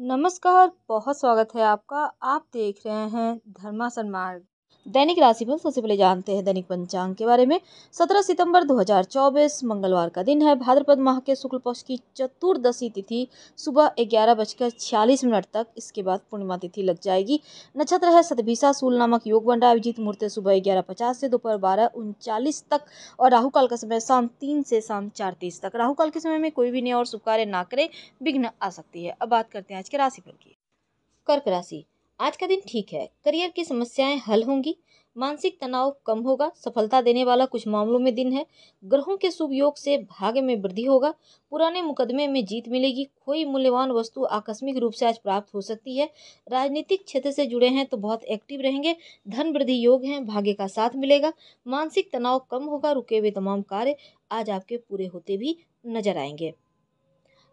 नमस्कार बहुत स्वागत है आपका आप देख रहे हैं धर्मासन मार्ग दैनिक राशिफल सबसे पहले जानते हैं दैनिक पंचांग के बारे में 17 सितंबर 2024 मंगलवार का दिन है भाद्रपद माह के शुक्ल पक्ष की चतुर्दशी तिथि सुबह ग्यारह बजकर छियालीस मिनट तक इसके बाद पूर्णिमा तिथि लग जाएगी नक्षत्र है सतभिसा सूल नामक योग बन रहा अभिजीत मुहूर्त सुबह ग्यारह पचास से दोपहर बारह उनचालीस तक और राहुकाल का समय शाम तीन से शाम चार तीस तक राहुकाल के समय में कोई भी नया और शुभ कार्य ना करे विघ्न आ सकती है अब बात करते हैं आज के राशिफल की कर्क राशि आज का दिन ठीक है करियर की समस्याएं हल होंगी मानसिक तनाव कम होगा सफलता देने वाला कुछ मामलों में दिन है ग्रहों के शुभ योग से भाग्य में वृद्धि होगा पुराने मुकदमे में जीत मिलेगी कोई मूल्यवान वस्तु आकस्मिक रूप से आज प्राप्त हो सकती है राजनीतिक क्षेत्र से जुड़े हैं तो बहुत एक्टिव रहेंगे धन वृद्धि योग हैं भाग्य का साथ मिलेगा मानसिक तनाव कम होगा रुके हुए तमाम कार्य आज आपके पूरे होते भी नजर आएंगे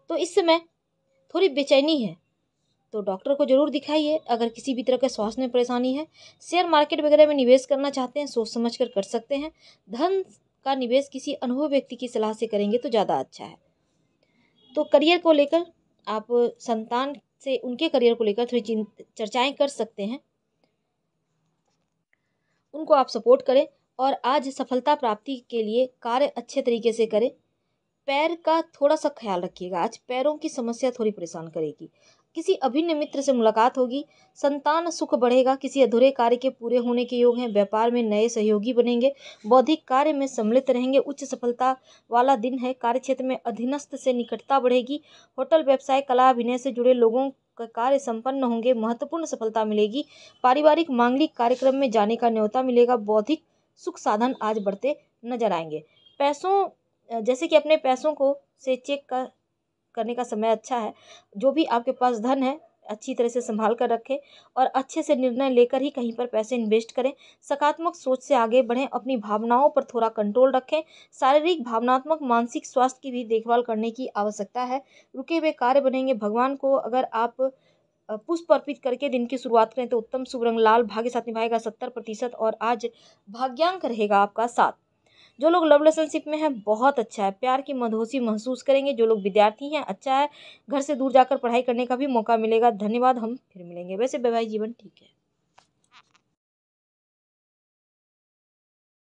तो इस समय थोड़ी बेचैनी है तो डॉक्टर को ज़रूर दिखाइए अगर किसी भी तरह के स्वास्थ्य में परेशानी है शेयर मार्केट वगैरह में निवेश करना चाहते हैं सोच समझ कर कर सकते हैं धन का निवेश किसी अनुभव व्यक्ति की सलाह से करेंगे तो ज़्यादा अच्छा है तो करियर को लेकर आप संतान से उनके करियर को लेकर थोड़ी चर्चाएं कर सकते हैं उनको आप सपोर्ट करें और आज सफलता प्राप्ति के लिए कार्य अच्छे तरीके से करें पैर का थोड़ा सा ख्याल रखिएगा आज पैरों की समस्या थोड़ी परेशान करेगी किसी अभिन्न मित्र से मुलाकात होगी संतान सुख बढ़ेगा किसी अधूरे कार्य के पूरे होने के योग हैं व्यापार में नए सहयोगी बनेंगे बौद्धिक कार्य में सम्मिलित रहेंगे उच्च सफलता वाला दिन है कार्य क्षेत्र में अधीनस्थ से निकटता बढ़ेगी होटल व्यवसाय कला अभिनय से जुड़े लोगों का कार्य संपन्न होंगे महत्वपूर्ण सफलता मिलेगी पारिवारिक मांगलिक कार्यक्रम में जाने का न्योता मिलेगा बौद्धिक सुख साधन आज बढ़ते नजर आएंगे पैसों जैसे कि अपने पैसों को से चेक कर करने का समय अच्छा है जो भी आपके पास धन है अच्छी तरह से संभाल कर रखें और अच्छे से निर्णय लेकर ही कहीं पर पैसे इन्वेस्ट करें सकारात्मक सोच से आगे बढ़ें अपनी भावनाओं पर थोड़ा कंट्रोल रखें शारीरिक भावनात्मक मानसिक स्वास्थ्य की भी देखभाल करने की आवश्यकता है रुके हुए कार्य बनेंगे भगवान को अगर आप पुष्प अर्पित करके दिन की शुरुआत करें तो उत्तम शुभ रंग लाल भाग्य साथ निभाएगा सत्तर प्रतिशत और आज भाग्यांक रहेगा आपका साथ जो लोग लव रिलेशनशिप में हैं बहुत अच्छा है प्यार की मधोसी महसूस करेंगे जो लोग विद्यार्थी हैं अच्छा है घर से दूर जाकर पढ़ाई करने का भी मौका मिलेगा धन्यवाद हम फिर मिलेंगे वैसे वैवाहिक जीवन ठीक है